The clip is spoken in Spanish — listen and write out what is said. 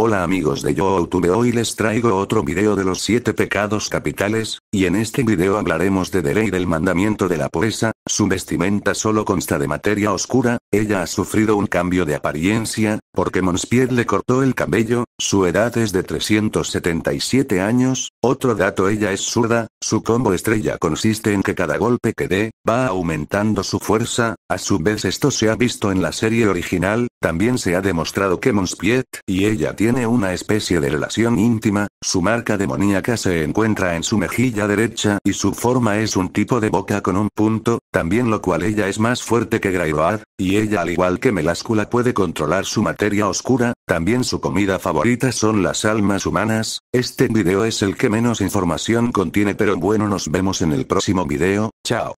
Hola amigos de YoOUTUBE hoy les traigo otro video de los 7 pecados capitales, y en este video hablaremos de Derey del mandamiento de la pobreza su vestimenta solo consta de materia oscura, ella ha sufrido un cambio de apariencia, porque Monspied le cortó el cabello, su edad es de 377 años, otro dato ella es zurda, su combo estrella consiste en que cada golpe que dé, va aumentando su fuerza, a su vez esto se ha visto en la serie original, también se ha demostrado que Monspied y ella tiene una especie de relación íntima, su marca demoníaca se encuentra en su mejilla derecha y su forma es un tipo de boca con un punto, también lo cual ella es más fuerte que Grayroad y ella al igual que Meláscula puede controlar su materia oscura, también su comida favorita son las almas humanas, este video es el que menos información contiene pero bueno nos vemos en el próximo video, chao.